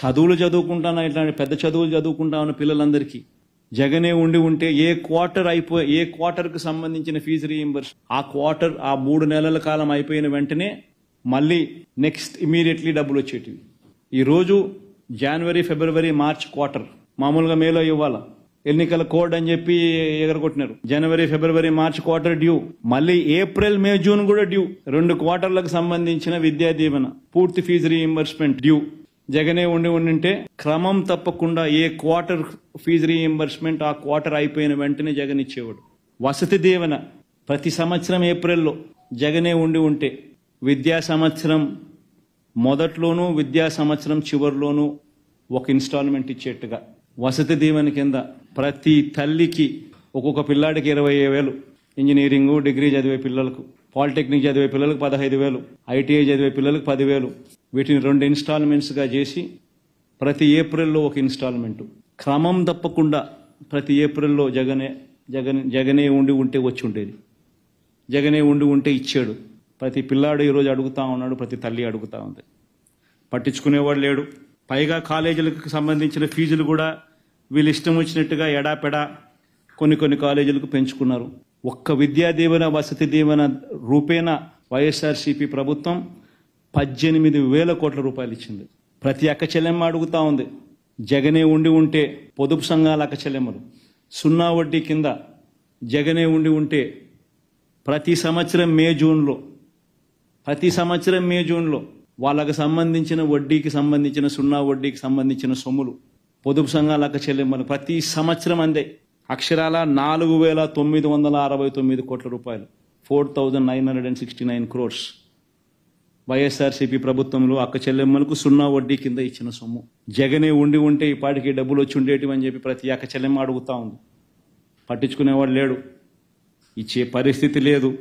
చదువులు చదువుకుంటాను ఇట్లాంటి పెద్ద చదువులు ఉన్న పిల్లలందరికీ జగనే ఉండి ఉంటే ఏ క్వార్టర్ అయిపోయి ఏ క్వార్టర్కు సంబంధించిన ఫీజు రీఎంబర్స్ ఆ క్వార్టర్ ఆ మూడు నెలల కాలం అయిపోయిన వెంటనే మళ్ళీ నెక్స్ట్ ఇమీడియట్లీ డబ్బులు వచ్చేటివి ఈరోజు జనవరి ఫిబ్రవరి మార్చ్ క్వార్టర్ మామూలుగా మేలో ఇవ్వాల ఎన్నికల కోడ్ అని చెప్పి ఎగరగొట్టినారు జనవరి ఫిబ్రవరి మార్చ్ క్వార్టర్ డ్యూ మళ్ళీ ఏప్రిల్ మే జూన్ కూడా డ్యూ రెండు క్వార్టర్లకు సంబంధించిన విద్యా దీవెన పూర్తి ఫీజు రీఎంబర్స్మెంట్ డ్యూ జగనే ఉండి ఉండింటే క్రమం తప్పకుండా ఏ క్వార్టర్ ఫీజు రీఎంబర్స్మెంట్ ఆ క్వార్టర్ అయిపోయిన వెంటనే జగన్ ఇచ్చేవాడు వసతి దీవెన ప్రతి సంవత్సరం ఏప్రిల్లో జగనే ఉండి ఉంటే విద్యా సంవత్సరం మొదట్లోనూ విద్యా సంవత్సరం చివరిలోనూ ఒక ఇన్స్టాల్మెంట్ ఇచ్చేట్టుగా వసతి దీవెన కింద ప్రతి తల్లికి ఒక్కొక్క పిల్లాడికి ఇరవై వేలు ఇంజనీరింగు డిగ్రీ చదివే పిల్లలకు పాలిటెక్నిక్ చదివే పిల్లలకు పదహైదు వేలు ఐటీఐ చదివే పిల్లలకు పదివేలు వీటిని రెండు ఇన్స్టాల్మెంట్స్గా చేసి ప్రతి ఏప్రిల్లో ఒక ఇన్స్టాల్మెంటు క్రమం తప్పకుండా ప్రతి ఏప్రిల్లో జగనే జగన్ జగనే ఉండి ఉంటే వచ్చి ఉండేది జగనే ఉండి ఉంటే ఇచ్చాడు ప్రతి పిల్లాడు ఈరోజు అడుగుతూ ఉన్నాడు ప్రతి తల్లి అడుగుతూ ఉంది పట్టించుకునేవాడు లేడు పైగా కాలేజీలకు సంబంధించిన ఫీజులు కూడా వీళ్ళు ఇష్టం వచ్చినట్టుగా ఎడాపెడా కొన్ని కొన్ని కాలేజీలకు పెంచుకున్నారు ఒక్క విద్యా దీవెన వసతి దీవెన రూపేణ వైఎస్ఆర్సీపీ ప్రభుత్వం పద్దెనిమిది వేల కోట్ల రూపాయలు ఇచ్చింది ప్రతి అక్క చెల్లెమ్మ అడుగుతా ఉంది జగనే ఉండి ఉంటే పొదుపు సంఘాల అక్క చెల్లెమ్మలు సున్నా వడ్డీ కింద జగనే ఉండి ఉంటే ప్రతి సంవత్సరం మే జూన్లో ప్రతి సంవత్సరం మే జూన్లో వాళ్ళకు సంబంధించిన వడ్డీకి సంబంధించిన సున్నా వడ్డీకి సంబంధించిన సొమ్ములు పొదుపు సంఘాల అక్క చెల్లెమ్మలు ప్రతి సంవత్సరం అందే అక్షరాల నాలుగు వేల తొమ్మిది వందల అరవై తొమ్మిది కోట్ల రూపాయలు four thousand nine hundred and sixty nine crores YSRCP ప్రభుత్వంలో అక్క చెల్లెమ్మలకు సున్నా వడ్డీ కింద ఇచ్చిన సొమ్ము జగనే ఉండి ఉంటే ఈ పాటికి డబ్బులు వచ్చి ఉండేటి అని చెప్పి ప్రతి అక్క చెల్లెమ్మ అడుగుతా ఉంది పట్టించుకునేవాడు లేడు ఇచ్చే పరిస్థితి లేదు